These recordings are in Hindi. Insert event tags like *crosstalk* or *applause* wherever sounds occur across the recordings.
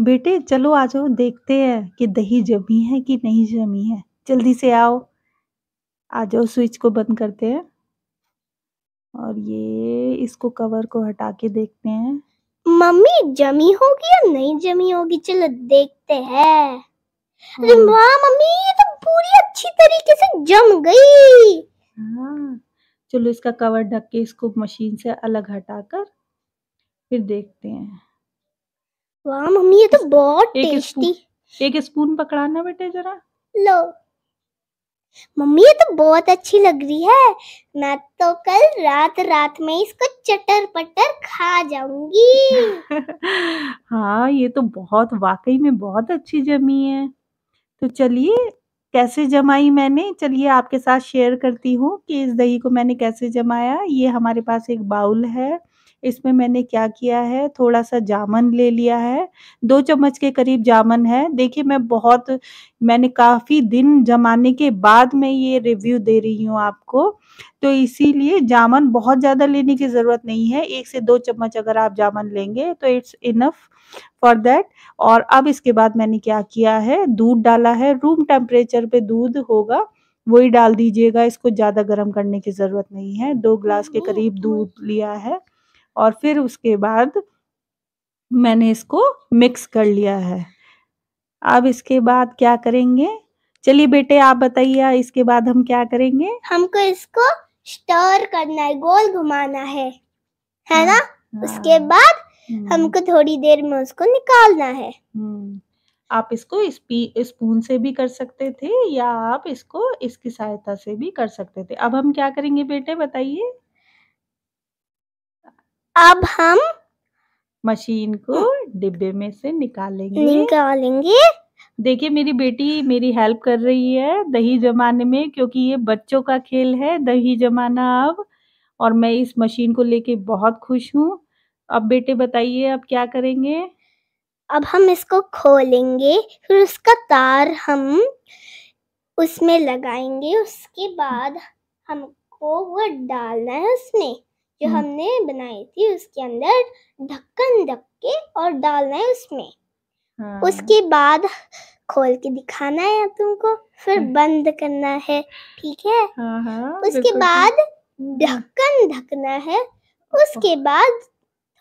बेटे चलो आ जाओ देखते हैं कि दही जमी है कि नहीं जमी है जल्दी से आओ आ जाओ स्विच को बंद करते हैं और ये इसको कवर को हटा के देखते हैं मम्मी जमी होगी या नहीं जमी होगी चलो देखते हैं अरे हाँ। वाह मम्मी ये तो पूरी अच्छी तरीके से जम गई हाँ चलो इसका कवर ढक के इसको मशीन से अलग हटाकर फिर देखते हैं वाह मम्मी ये तो बहुत टेस्टी एक स्पून पकड़ाना बेटे जरा लो मम्मी ये तो बहुत अच्छी लग रही है मैं तो कल रात रात में इसको चटर पटर खा जाऊंगी *laughs* हाँ ये तो बहुत वाकई में बहुत अच्छी जमी है तो चलिए कैसे जमाई मैंने चलिए आपके साथ शेयर करती हूँ कि इस दही को मैंने कैसे जमाया ये हमारे पास एक बाउल है इसमें मैंने क्या किया है थोड़ा सा जामन ले लिया है दो चम्मच के करीब जामन है देखिए मैं बहुत मैंने काफ़ी दिन जमाने के बाद मैं ये रिव्यू दे रही हूँ आपको तो इसीलिए जामन बहुत ज़्यादा लेने की ज़रूरत नहीं है एक से दो चम्मच अगर आप जामन लेंगे तो इट्स इनफ फॉर दैट और अब इसके बाद मैंने क्या किया है दूध डाला है रूम टेम्परेचर पे दूध होगा वही डाल दीजिएगा इसको ज़्यादा गर्म करने की ज़रूरत नहीं है दो ग्लास के करीब तो दूध लिया है और फिर उसके बाद मैंने इसको मिक्स कर लिया है अब इसके बाद क्या करेंगे चलिए बेटे आप बताइए इसके बाद हम क्या करेंगे हमको इसको स्टर करना है गोल घुमाना है है ना हाँ। उसके बाद हम्म। हमको थोड़ी देर में उसको निकालना है हम्म। आप इसको स्पून से भी कर सकते थे या आप इसको इसकी सहायता से भी कर सकते थे अब हम क्या करेंगे बेटे बताइए अब हम मशीन को डिब्बे में से निकालेंगे निकालेंगे देखिए मेरी बेटी मेरी हेल्प कर रही है दही जमाने में क्योंकि ये बच्चों का खेल है दही जमाना अब और मैं इस मशीन को लेके बहुत खुश हूँ अब बेटे बताइए अब क्या करेंगे अब हम इसको खोलेंगे फिर उसका तार हम उसमें लगाएंगे उसके बाद हमको वो डालना है उसमें जो हम्म। हमने बनाई थी उसके अंदर ढक्कन ढक के और डालना है उसमें हाँ। उसके बाद खोल के दिखाना है तुमको फिर हम्म। बंद करना है ठीक है हाँ हाँ, उसके बाद हम्म। ढक्कन ढकना है उसके बाद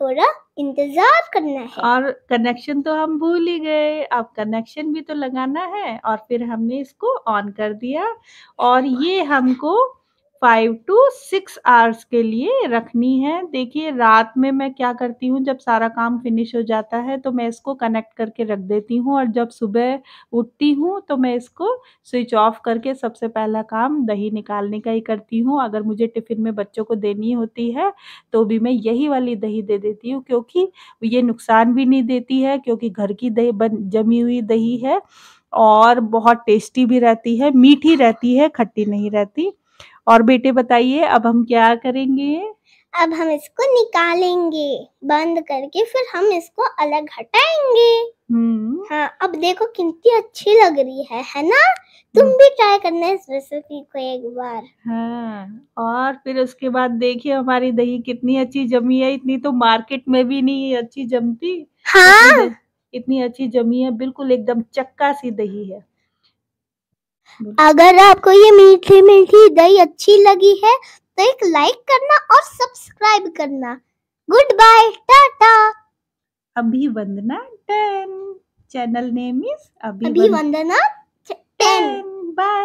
थोड़ा इंतजार करना है और कनेक्शन तो हम भूल ही गए अब कनेक्शन भी तो लगाना है और फिर हमने इसको ऑन कर दिया और *laughs* ये हमको फाइव टू सिक्स आवर्स के लिए रखनी है देखिए रात में मैं क्या करती हूँ जब सारा काम फिनिश हो जाता है तो मैं इसको कनेक्ट करके रख देती हूँ और जब सुबह उठती हूँ तो मैं इसको स्विच ऑफ करके सबसे पहला काम दही निकालने का ही करती हूँ अगर मुझे टिफ़िन में बच्चों को देनी होती है तो भी मैं यही वाली दही दे देती हूँ क्योंकि ये नुकसान भी नहीं देती है क्योंकि घर की दही बन जमी हुई दही है और बहुत टेस्टी भी रहती है मीठी रहती है खट्टी नहीं रहती और बेटे बताइए अब हम क्या करेंगे अब हम इसको निकालेंगे बंद करके फिर हम इसको अलग हटाएंगे हम्म। हाँ अब देखो कितनी अच्छी लग रही है है ना तुम हम्म। भी ट्राई करना इस रेसिपी को एक बार हाँ और फिर उसके बाद देखिए हमारी दही कितनी अच्छी जमी है इतनी तो मार्केट में भी नहीं अच्छी जमती हाँ इतनी अच्छी जमी है बिल्कुल एकदम चक्का सी दही है अगर आपको ये मीठी मीठी दही अच्छी लगी है तो एक लाइक करना और सब्सक्राइब करना good bye tata Abhivandana ten channel name is Abhivandana ten bye